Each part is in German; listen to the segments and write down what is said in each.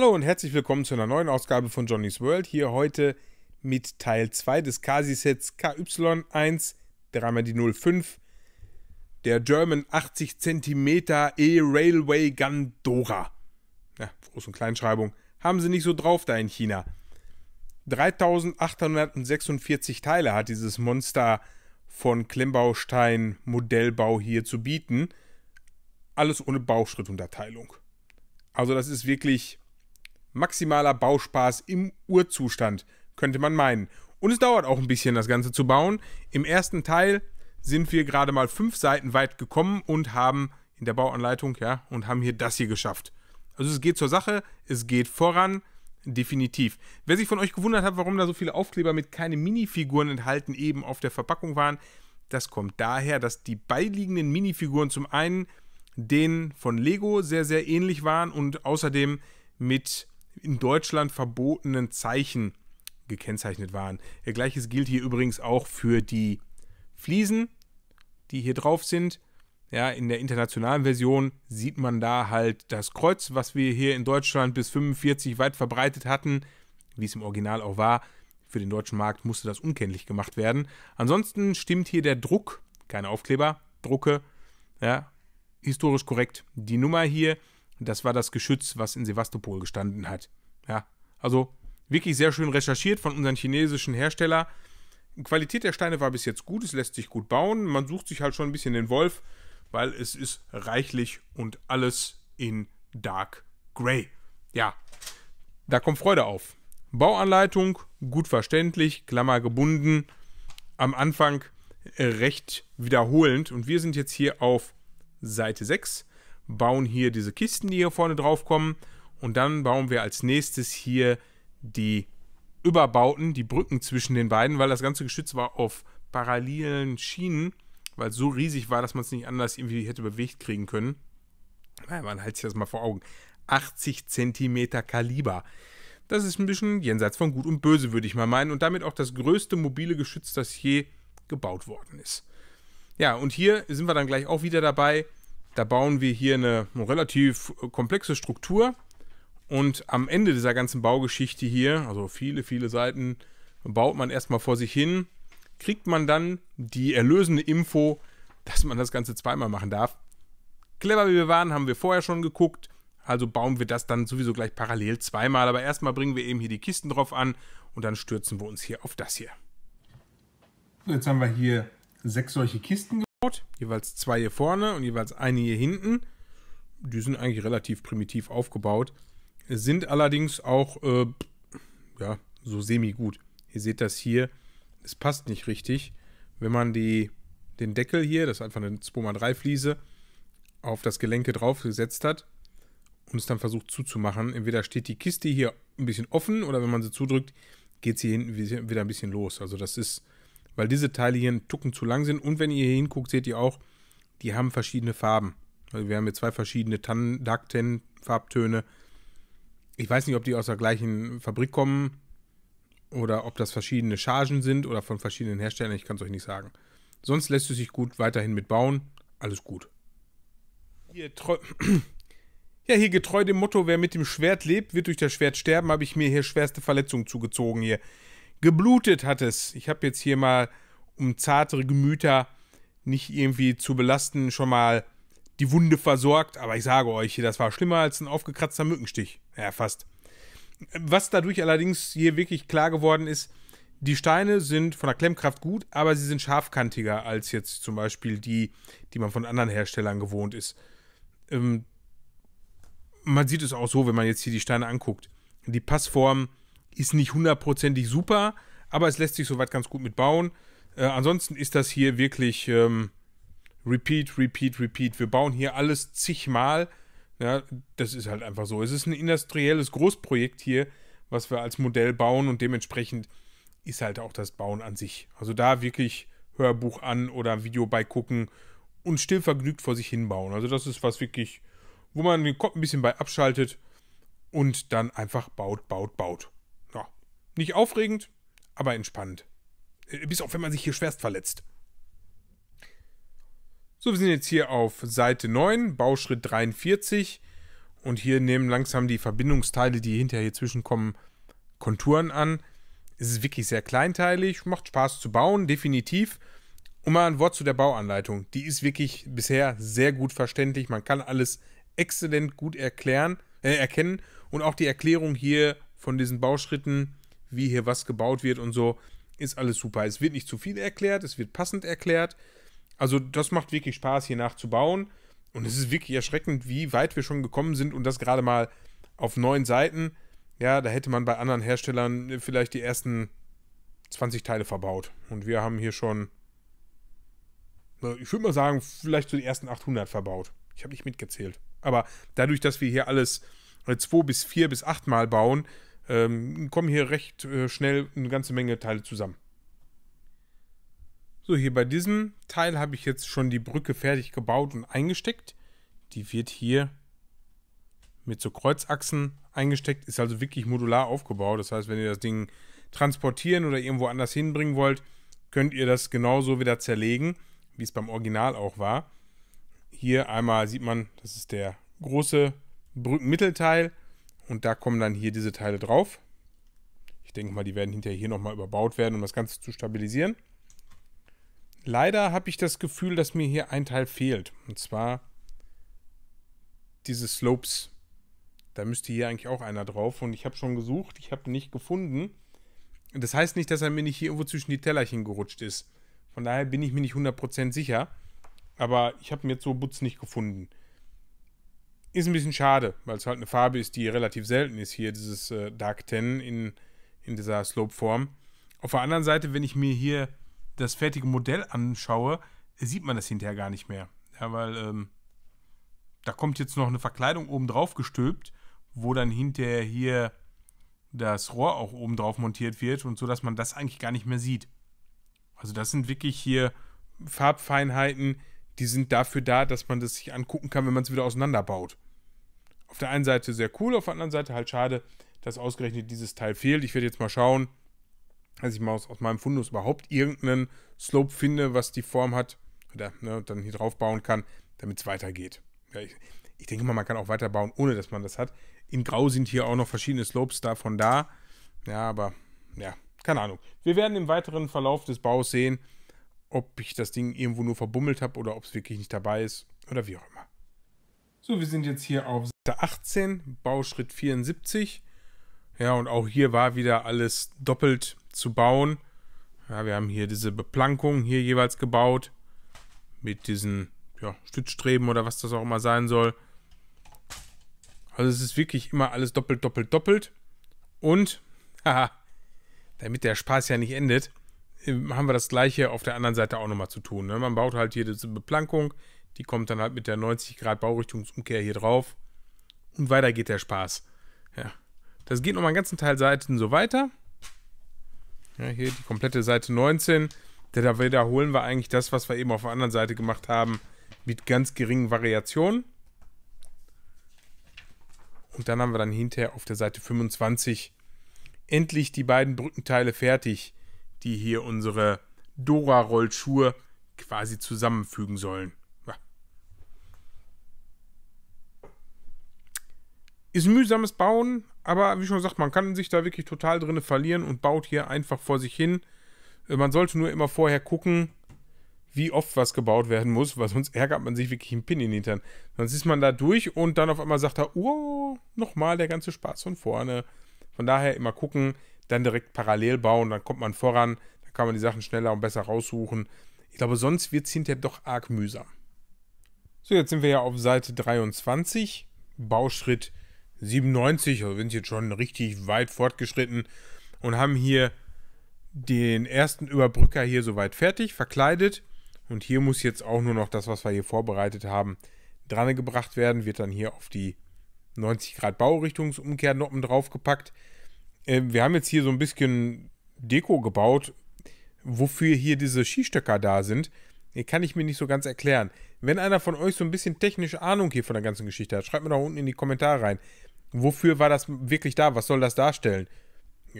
Hallo und herzlich willkommen zu einer neuen Ausgabe von Johnny's World. Hier heute mit Teil 2 des Kasi-Sets KY1, dreimal die 05, der German 80 cm E-Railway Gandora. Ja, Groß- und Kleinschreibung. Haben sie nicht so drauf da in China. 3846 Teile hat dieses Monster von Klemmbaustein Modellbau hier zu bieten. Alles ohne Bauschrittunterteilung. Also das ist wirklich maximaler Bauspaß im Urzustand, könnte man meinen. Und es dauert auch ein bisschen, das Ganze zu bauen. Im ersten Teil sind wir gerade mal fünf Seiten weit gekommen und haben in der Bauanleitung, ja, und haben hier das hier geschafft. Also es geht zur Sache, es geht voran, definitiv. Wer sich von euch gewundert hat, warum da so viele Aufkleber mit keine Minifiguren enthalten eben auf der Verpackung waren, das kommt daher, dass die beiliegenden Minifiguren zum einen denen von Lego sehr, sehr ähnlich waren und außerdem mit in Deutschland verbotenen Zeichen gekennzeichnet waren. Ja, Gleiches gilt hier übrigens auch für die Fliesen, die hier drauf sind. Ja, in der internationalen Version sieht man da halt das Kreuz, was wir hier in Deutschland bis 45 weit verbreitet hatten, wie es im Original auch war. Für den deutschen Markt musste das unkenntlich gemacht werden. Ansonsten stimmt hier der Druck, keine Aufkleber, Drucke, ja, historisch korrekt. Die Nummer hier das war das Geschütz, was in Sevastopol gestanden hat. Ja, also wirklich sehr schön recherchiert von unseren chinesischen Hersteller. Qualität der Steine war bis jetzt gut, es lässt sich gut bauen. Man sucht sich halt schon ein bisschen den Wolf, weil es ist reichlich und alles in Dark Grey. Ja, da kommt Freude auf. Bauanleitung, gut verständlich, Klammer gebunden. Am Anfang recht wiederholend. Und wir sind jetzt hier auf Seite 6 bauen hier diese Kisten, die hier vorne drauf kommen. Und dann bauen wir als nächstes hier die Überbauten, die Brücken zwischen den beiden, weil das ganze Geschütz war auf parallelen Schienen, weil es so riesig war, dass man es nicht anders irgendwie hätte bewegt kriegen können. Naja, man hält sich das mal vor Augen. 80 cm Kaliber. Das ist ein bisschen jenseits von Gut und Böse, würde ich mal meinen. Und damit auch das größte mobile Geschütz, das je gebaut worden ist. Ja, und hier sind wir dann gleich auch wieder dabei. Da bauen wir hier eine, relativ komplexe Struktur. Und am Ende dieser ganzen Baugeschichte hier, also viele, viele Seiten, baut man erstmal vor sich hin, kriegt man dann die erlösende Info, dass man das Ganze zweimal machen darf. Clever wie wir waren, haben wir vorher schon geguckt. Also bauen wir das dann sowieso gleich parallel zweimal. Aber erstmal bringen wir eben hier die Kisten drauf an und dann stürzen wir uns hier auf das hier. So, jetzt haben wir hier sechs solche Kisten Spot, jeweils zwei hier vorne und jeweils eine hier hinten. Die sind eigentlich relativ primitiv aufgebaut, sind allerdings auch äh, ja, so semi-gut. Ihr seht das hier, es passt nicht richtig. Wenn man die, den Deckel hier, das ist einfach eine 2x3-Fliese, auf das Gelenke draufgesetzt hat und es dann versucht zuzumachen, entweder steht die Kiste hier ein bisschen offen oder wenn man sie zudrückt, geht sie hinten wieder ein bisschen los. Also das ist weil diese Teile hier einen Tucken zu lang sind. Und wenn ihr hier hinguckt, seht ihr auch, die haben verschiedene Farben. Also wir haben hier zwei verschiedene Tannen, Dakten, Farbtöne. Ich weiß nicht, ob die aus der gleichen Fabrik kommen oder ob das verschiedene Chargen sind oder von verschiedenen Herstellern. Ich kann es euch nicht sagen. Sonst lässt es sich gut weiterhin mitbauen. Alles gut. Hier ja, hier getreu dem Motto, wer mit dem Schwert lebt, wird durch das Schwert sterben, habe ich mir hier schwerste Verletzungen zugezogen hier geblutet hat es. Ich habe jetzt hier mal, um zartere Gemüter nicht irgendwie zu belasten, schon mal die Wunde versorgt, aber ich sage euch, das war schlimmer als ein aufgekratzter Mückenstich. Ja, fast. Was dadurch allerdings hier wirklich klar geworden ist, die Steine sind von der Klemmkraft gut, aber sie sind scharfkantiger als jetzt zum Beispiel die, die man von anderen Herstellern gewohnt ist. Ähm, man sieht es auch so, wenn man jetzt hier die Steine anguckt. Die Passform ist nicht hundertprozentig super, aber es lässt sich soweit ganz gut mit bauen. Äh, ansonsten ist das hier wirklich ähm, Repeat, Repeat, Repeat. Wir bauen hier alles zigmal. Ja, das ist halt einfach so. Es ist ein industrielles Großprojekt hier, was wir als Modell bauen und dementsprechend ist halt auch das Bauen an sich. Also da wirklich Hörbuch an oder Video beigucken und still vergnügt vor sich hinbauen. Also das ist was wirklich, wo man den Kopf ein bisschen bei abschaltet und dann einfach baut, baut, baut. Nicht aufregend, aber entspannt. Äh, bis auf, wenn man sich hier schwerst verletzt. So, wir sind jetzt hier auf Seite 9, Bauschritt 43. Und hier nehmen langsam die Verbindungsteile, die hinterher hier zwischenkommen, Konturen an. Es ist wirklich sehr kleinteilig, macht Spaß zu bauen, definitiv. Und mal ein Wort zu der Bauanleitung. Die ist wirklich bisher sehr gut verständlich. Man kann alles exzellent gut erklären, äh, erkennen. Und auch die Erklärung hier von diesen Bauschritten wie hier was gebaut wird und so, ist alles super. Es wird nicht zu viel erklärt, es wird passend erklärt. Also das macht wirklich Spaß, hier nachzubauen. Und es ist wirklich erschreckend, wie weit wir schon gekommen sind und das gerade mal auf neun Seiten. Ja, da hätte man bei anderen Herstellern vielleicht die ersten 20 Teile verbaut. Und wir haben hier schon, ich würde mal sagen, vielleicht so die ersten 800 verbaut. Ich habe nicht mitgezählt. Aber dadurch, dass wir hier alles 2 äh, bis 4 bis 8 Mal bauen, ähm, kommen hier recht äh, schnell eine ganze Menge Teile zusammen. So, hier bei diesem Teil habe ich jetzt schon die Brücke fertig gebaut und eingesteckt. Die wird hier mit so Kreuzachsen eingesteckt, ist also wirklich modular aufgebaut. Das heißt, wenn ihr das Ding transportieren oder irgendwo anders hinbringen wollt, könnt ihr das genauso wieder zerlegen, wie es beim Original auch war. Hier einmal sieht man, das ist der große Brückenmittelteil und da kommen dann hier diese Teile drauf. Ich denke mal, die werden hinterher hier nochmal überbaut werden, um das Ganze zu stabilisieren. Leider habe ich das Gefühl, dass mir hier ein Teil fehlt. Und zwar diese Slopes. Da müsste hier eigentlich auch einer drauf. Und ich habe schon gesucht, ich habe ihn nicht gefunden. Das heißt nicht, dass er mir nicht hier irgendwo zwischen die Tellerchen gerutscht ist. Von daher bin ich mir nicht 100% sicher. Aber ich habe ihn jetzt so butz nicht gefunden. Ist ein bisschen schade, weil es halt eine Farbe ist, die relativ selten ist hier, dieses äh, Dark Ten in, in dieser Slope-Form. Auf der anderen Seite, wenn ich mir hier das fertige Modell anschaue, sieht man das hinterher gar nicht mehr. Ja, weil ähm, da kommt jetzt noch eine Verkleidung oben drauf gestülpt, wo dann hinterher hier das Rohr auch oben drauf montiert wird und so, dass man das eigentlich gar nicht mehr sieht. Also das sind wirklich hier Farbfeinheiten, die sind dafür da, dass man das sich angucken kann, wenn man es wieder auseinanderbaut. Auf der einen Seite sehr cool, auf der anderen Seite halt schade, dass ausgerechnet dieses Teil fehlt. Ich werde jetzt mal schauen, dass ich mal aus, aus meinem Fundus überhaupt irgendeinen Slope finde, was die Form hat oder ne, dann hier drauf bauen kann, damit es weitergeht. Ja, ich, ich, denke mal, man kann auch weiterbauen, ohne dass man das hat. In Grau sind hier auch noch verschiedene Slopes davon da. Ja, aber ja, keine Ahnung. Wir werden im weiteren Verlauf des Baus sehen, ob ich das Ding irgendwo nur verbummelt habe oder ob es wirklich nicht dabei ist oder wie auch immer. So, wir sind jetzt hier auf Seite 18, Bauschritt 74. Ja, und auch hier war wieder alles doppelt zu bauen. Ja, wir haben hier diese Beplankung hier jeweils gebaut mit diesen ja, Stützstreben oder was das auch immer sein soll. Also es ist wirklich immer alles doppelt, doppelt, doppelt. Und, haha, damit der Spaß ja nicht endet, haben wir das gleiche auf der anderen Seite auch nochmal zu tun. Ne? Man baut halt hier diese Beplankung, die kommt dann halt mit der 90 Grad Baurichtungsumkehr hier drauf und weiter geht der Spaß. Ja. Das geht nochmal einen ganzen Teil Seiten so weiter. Ja, hier die komplette Seite 19. Da wiederholen wir eigentlich das, was wir eben auf der anderen Seite gemacht haben, mit ganz geringen Variationen. Und dann haben wir dann hinterher auf der Seite 25 endlich die beiden Brückenteile fertig die hier unsere Dora-Rollschuhe quasi zusammenfügen sollen. Ja. Ist mühsames Bauen, aber wie schon gesagt, man kann sich da wirklich total drin verlieren und baut hier einfach vor sich hin. Äh, man sollte nur immer vorher gucken, wie oft was gebaut werden muss, weil sonst ärgert man sich wirklich einen Pin in den Hintern. Sonst ist man da durch und dann auf einmal sagt er, oh, nochmal der ganze Spaß von vorne. Von daher immer gucken, dann direkt parallel bauen, dann kommt man voran, dann kann man die Sachen schneller und besser raussuchen. Ich glaube, sonst wird es hinterher doch arg mühsam. So, jetzt sind wir ja auf Seite 23, Bauschritt 97, also wir sind jetzt schon richtig weit fortgeschritten und haben hier den ersten Überbrücker hier soweit fertig, verkleidet. Und hier muss jetzt auch nur noch das, was wir hier vorbereitet haben, dran gebracht werden. Wird dann hier auf die 90 Grad Baurichtungsumkehrnoppen draufgepackt. Äh, wir haben jetzt hier so ein bisschen Deko gebaut, wofür hier diese Skistöcker da sind. Kann ich mir nicht so ganz erklären. Wenn einer von euch so ein bisschen technische Ahnung hier von der ganzen Geschichte hat, schreibt mir doch unten in die Kommentare rein. Wofür war das wirklich da? Was soll das darstellen?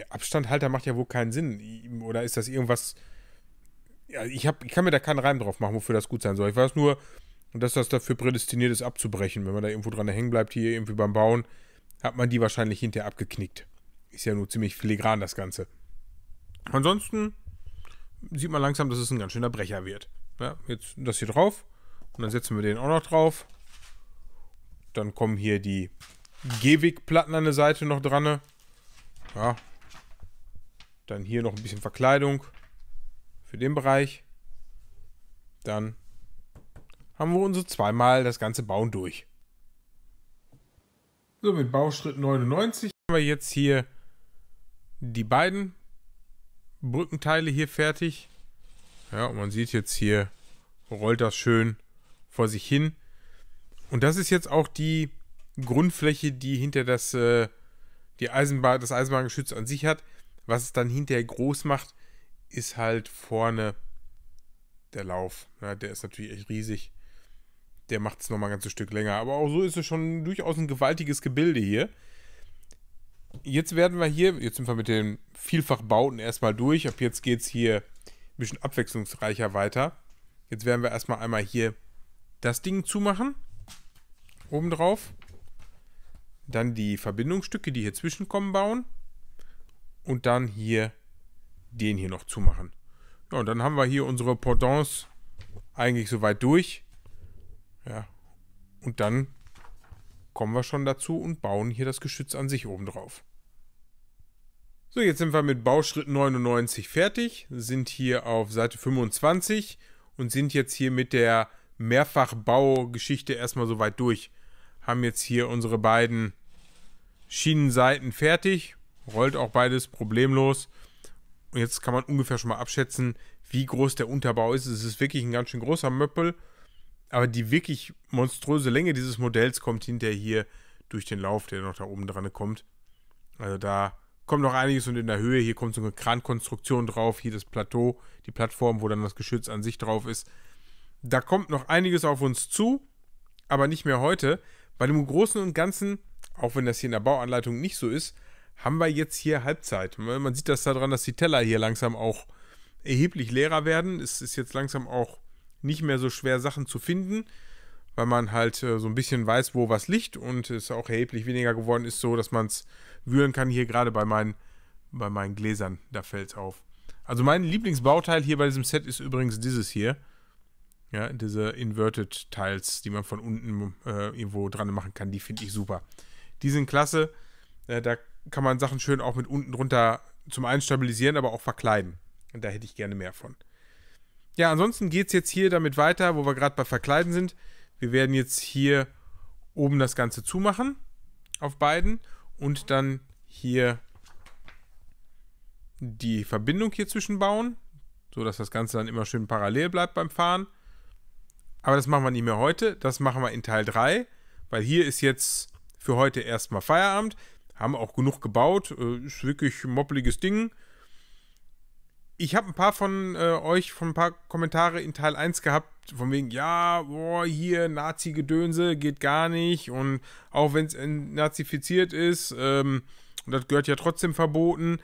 Abstandhalter macht ja wohl keinen Sinn. Oder ist das irgendwas. Ja, ich, hab, ich kann mir da keinen Reim drauf machen, wofür das gut sein soll. Ich weiß nur, dass das dafür prädestiniert ist, abzubrechen. Wenn man da irgendwo dran hängen bleibt, hier irgendwie beim Bauen, hat man die wahrscheinlich hinterher abgeknickt ist ja nur ziemlich filigran das Ganze. Ansonsten sieht man langsam, dass es ein ganz schöner Brecher wird. Ja, jetzt das hier drauf und dann setzen wir den auch noch drauf. Dann kommen hier die Gehwegplatten an der Seite noch dran. Ja. Dann hier noch ein bisschen Verkleidung für den Bereich. Dann haben wir unsere zweimal das ganze Bauen durch. So, mit Bauschritt 99 haben wir jetzt hier die beiden Brückenteile hier fertig. Ja, und man sieht jetzt hier, rollt das schön vor sich hin. Und das ist jetzt auch die Grundfläche, die hinter das, äh, die Eisenbahn, das Eisenbahngeschütz an sich hat. Was es dann hinterher groß macht, ist halt vorne der Lauf. Ja, der ist natürlich echt riesig. Der macht es nochmal ein ganzes Stück länger. Aber auch so ist es schon durchaus ein gewaltiges Gebilde hier jetzt werden wir hier, jetzt sind wir mit den Vielfachbauten erstmal durch. Ab jetzt geht es hier ein bisschen abwechslungsreicher weiter. Jetzt werden wir erstmal einmal hier das Ding zumachen. Oben drauf. Dann die Verbindungsstücke, die hier zwischenkommen, bauen. Und dann hier den hier noch zumachen. Ja, und dann haben wir hier unsere Pendants eigentlich soweit durch. Ja, und dann kommen wir schon dazu und bauen hier das Geschütz an sich oben drauf. So, jetzt sind wir mit Bauschritt 99 fertig, sind hier auf Seite 25 und sind jetzt hier mit der Mehrfachbaugeschichte erstmal soweit durch. Haben jetzt hier unsere beiden Schienenseiten fertig, rollt auch beides problemlos. Und jetzt kann man ungefähr schon mal abschätzen, wie groß der Unterbau ist. Es ist wirklich ein ganz schön großer Möppel. Aber die wirklich monströse Länge dieses Modells kommt hinterher hier durch den Lauf, der noch da oben dran kommt. Also da kommt noch einiges und in der Höhe, hier kommt so eine Krankonstruktion drauf, hier das Plateau, die Plattform, wo dann das Geschütz an sich drauf ist. Da kommt noch einiges auf uns zu, aber nicht mehr heute. Bei dem Großen und Ganzen, auch wenn das hier in der Bauanleitung nicht so ist, haben wir jetzt hier Halbzeit. Man sieht das daran, dass die Teller hier langsam auch erheblich leerer werden. Es ist jetzt langsam auch nicht mehr so schwer, Sachen zu finden, weil man halt äh, so ein bisschen weiß, wo was liegt und es auch erheblich weniger geworden ist, so dass man es wühlen kann. Hier gerade bei meinen, bei meinen Gläsern, da fällt es auf. Also mein Lieblingsbauteil hier bei diesem Set ist übrigens dieses hier. Ja, diese Inverted Tiles, die man von unten äh, irgendwo dran machen kann, die finde ich super. Die sind klasse. Äh, da kann man Sachen schön auch mit unten drunter zum einen stabilisieren, aber auch verkleiden. Und da hätte ich gerne mehr von ja, ansonsten geht es jetzt hier damit weiter, wo wir gerade bei Verkleiden sind. Wir werden jetzt hier oben das Ganze zumachen. Auf beiden. Und dann hier die Verbindung hier zwischen bauen. So dass das Ganze dann immer schön parallel bleibt beim Fahren. Aber das machen wir nicht mehr heute. Das machen wir in Teil 3. Weil hier ist jetzt für heute erstmal Feierabend. Haben auch genug gebaut. Äh, ist wirklich ein moppeliges Ding ich habe ein paar von äh, euch, von ein paar Kommentare in Teil 1 gehabt, von wegen, ja, boah, hier Nazi-Gedönse geht gar nicht und auch wenn es nazifiziert ist, ähm, das gehört ja trotzdem verboten.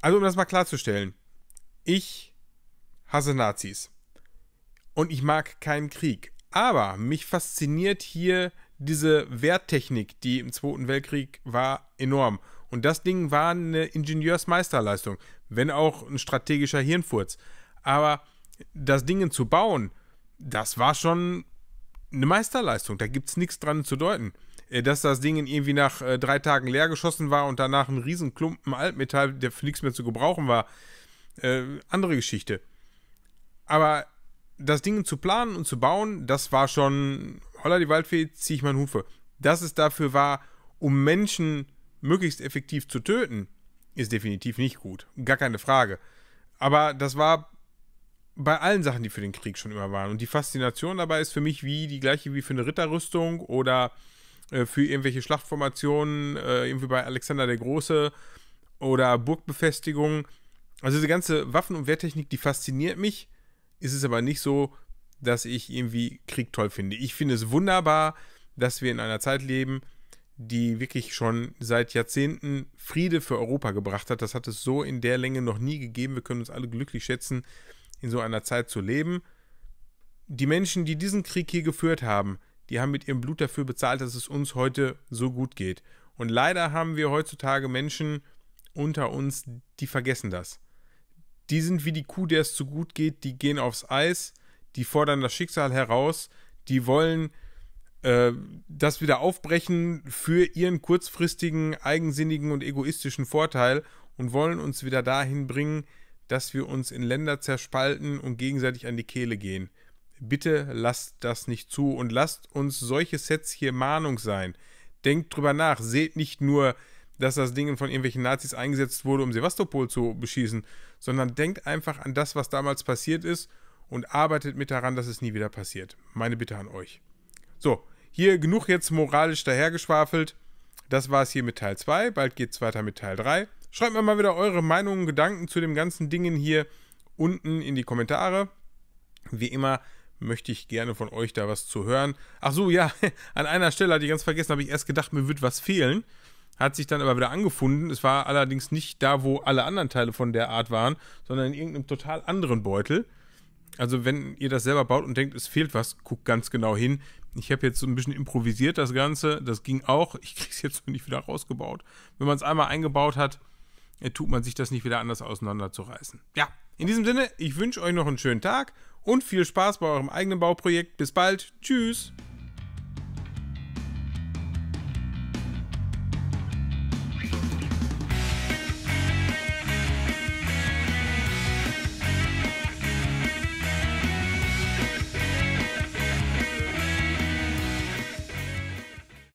Also, um das mal klarzustellen, ich hasse Nazis und ich mag keinen Krieg, aber mich fasziniert hier diese Wehrtechnik, die im Zweiten Weltkrieg war, enorm. Und das Ding war eine Ingenieursmeisterleistung wenn auch ein strategischer Hirnfurz. Aber das Ding zu bauen, das war schon eine Meisterleistung. Da gibt es nichts dran zu deuten. Äh, dass das Ding irgendwie nach äh, drei Tagen leer geschossen war und danach ein Riesenklumpen Altmetall, der für nichts mehr zu gebrauchen war, äh, andere Geschichte. Aber das Ding zu planen und zu bauen, das war schon, holla die Waldfee, ziehe ich meinen Hufe. Dass es dafür war, um Menschen möglichst effektiv zu töten, ist definitiv nicht gut. Gar keine Frage. Aber das war bei allen Sachen, die für den Krieg schon immer waren. Und die Faszination dabei ist für mich wie die gleiche wie für eine Ritterrüstung oder äh, für irgendwelche Schlachtformationen, äh, irgendwie bei Alexander der Große oder Burgbefestigungen. Also diese ganze Waffen- und Wehrtechnik, die fasziniert mich. Ist es aber nicht so, dass ich irgendwie Krieg toll finde. Ich finde es wunderbar, dass wir in einer Zeit leben, die wirklich schon seit Jahrzehnten Friede für Europa gebracht hat. Das hat es so in der Länge noch nie gegeben. Wir können uns alle glücklich schätzen, in so einer Zeit zu leben. Die Menschen, die diesen Krieg hier geführt haben, die haben mit ihrem Blut dafür bezahlt, dass es uns heute so gut geht. Und leider haben wir heutzutage Menschen unter uns, die vergessen das. Die sind wie die Kuh, der es zu gut geht, die gehen aufs Eis, die fordern das Schicksal heraus, die wollen äh, das wieder aufbrechen für ihren kurzfristigen, eigensinnigen und egoistischen Vorteil und wollen uns wieder dahin bringen, dass wir uns in Länder zerspalten und gegenseitig an die Kehle gehen. Bitte lasst das nicht zu und lasst uns solche Sets hier Mahnung sein. Denkt drüber nach, seht nicht nur, dass das Ding von irgendwelchen Nazis eingesetzt wurde, um Sevastopol zu beschießen, sondern denkt einfach an das, was damals passiert ist und arbeitet mit daran, dass es nie wieder passiert. Meine Bitte an euch. So, hier genug jetzt moralisch dahergeschwafelt. Das war es hier mit Teil 2. Bald geht es weiter mit Teil 3. Schreibt mir mal wieder eure Meinungen, und Gedanken zu dem ganzen Dingen hier unten in die Kommentare. Wie immer möchte ich gerne von euch da was zu hören. Ach so, ja, an einer Stelle hatte ich ganz vergessen, habe ich erst gedacht, mir wird was fehlen. Hat sich dann aber wieder angefunden. Es war allerdings nicht da, wo alle anderen Teile von der Art waren, sondern in irgendeinem total anderen Beutel. Also, wenn ihr das selber baut und denkt, es fehlt was, guckt ganz genau hin. Ich habe jetzt so ein bisschen improvisiert das Ganze. Das ging auch. Ich kriege es jetzt nicht wieder rausgebaut. Wenn man es einmal eingebaut hat, äh, tut man sich das nicht wieder anders auseinanderzureißen. Ja, in diesem Sinne, ich wünsche euch noch einen schönen Tag und viel Spaß bei eurem eigenen Bauprojekt. Bis bald. Tschüss.